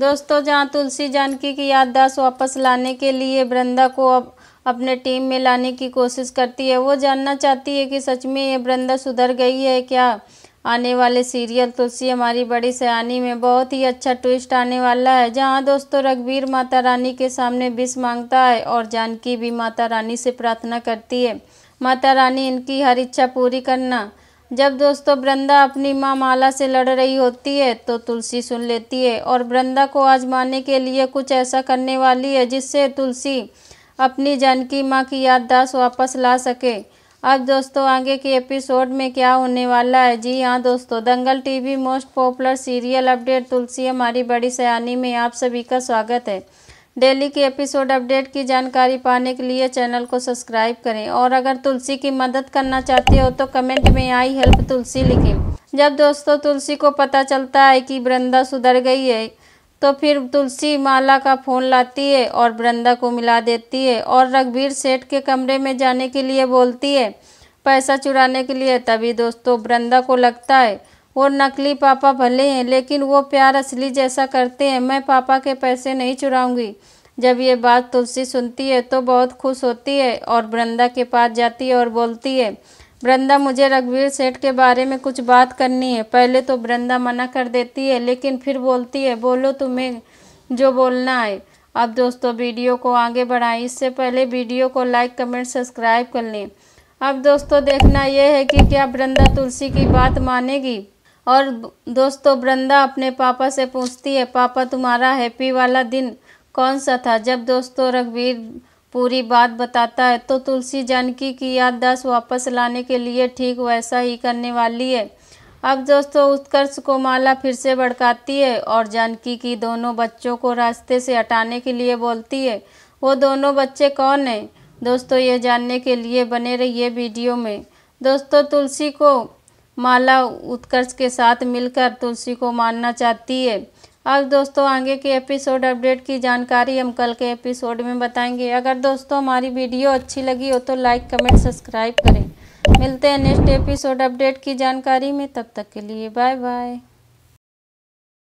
दोस्तों जहां तुलसी जानकी की याददाश्त वापस लाने के लिए वृंदा को अब अपने टीम में लाने की कोशिश करती है वो जानना चाहती है कि सच में ये वृंदा सुधर गई है क्या आने वाले सीरियल तुलसी हमारी बड़ी सयानी में बहुत ही अच्छा ट्विस्ट आने वाला है जहां दोस्तों रघुवीर माता रानी के सामने विष मांगता है और जानकी भी माता रानी से प्रार्थना करती है माता रानी इनकी हर इच्छा पूरी करना जब दोस्तों वृंदा अपनी माँ माला से लड़ रही होती है तो तुलसी सुन लेती है और वृंदा को आजमाने के लिए कुछ ऐसा करने वाली है जिससे तुलसी अपनी जानकी माँ की याददाश्त वापस ला सके अब दोस्तों आगे के एपिसोड में क्या होने वाला है जी हाँ दोस्तों Dangal TV most popular serial update Tulsi हमारी बड़ी सयानी में आप सभी का स्वागत है डेली के एपिसोड अपडेट की जानकारी पाने के लिए चैनल को सब्सक्राइब करें और अगर तुलसी की मदद करना चाहते हो तो कमेंट में आई हेल्प तुलसी लिखें जब दोस्तों तुलसी को पता चलता है कि वृंदा सुधर गई है तो फिर तुलसी माला का फ़ोन लाती है और वृंदा को मिला देती है और रघबीर सेठ के कमरे में जाने के लिए बोलती है पैसा चुराने के लिए तभी दोस्तों वृंदा को लगता है वो नकली पापा भले हैं लेकिन वो प्यार असली जैसा करते हैं मैं पापा के पैसे नहीं चुराऊंगी जब ये बात तुलसी सुनती है तो बहुत खुश होती है और वृंदा के पास जाती है और बोलती है वृंदा मुझे रघुवीर सेठ के बारे में कुछ बात करनी है पहले तो वृंदा मना कर देती है लेकिन फिर बोलती है बोलो तुम्हें जो बोलना है अब दोस्तों वीडियो को आगे बढ़ाएं इससे पहले वीडियो को लाइक कमेंट सब्सक्राइब कर लें अब दोस्तों देखना यह है कि क्या वृंदा तुलसी की बात मानेगी और दोस्तों वृंदा अपने पापा से पूछती है पापा तुम्हारा हैप्पी वाला दिन कौन सा था जब दोस्तों रघुवीर पूरी बात बताता है तो तुलसी जानकी की याददाश्त वापस लाने के लिए ठीक वैसा ही करने वाली है अब दोस्तों उत्कर्ष को माला फिर से भड़काती है और जानकी की दोनों बच्चों को रास्ते से हटाने के लिए बोलती है वो दोनों बच्चे कौन हैं दोस्तों ये जानने के लिए बने रहिए वीडियो में दोस्तों तुलसी को माला उत्कर्ष के साथ मिलकर तुलसी को मानना चाहती है अब दोस्तों आगे के एपिसोड अपडेट की जानकारी हम कल के एपिसोड में बताएंगे अगर दोस्तों हमारी वीडियो अच्छी लगी हो तो लाइक कमेंट सब्सक्राइब करें मिलते हैं नेक्स्ट एपिसोड अपडेट की जानकारी में तब तक के लिए बाय बाय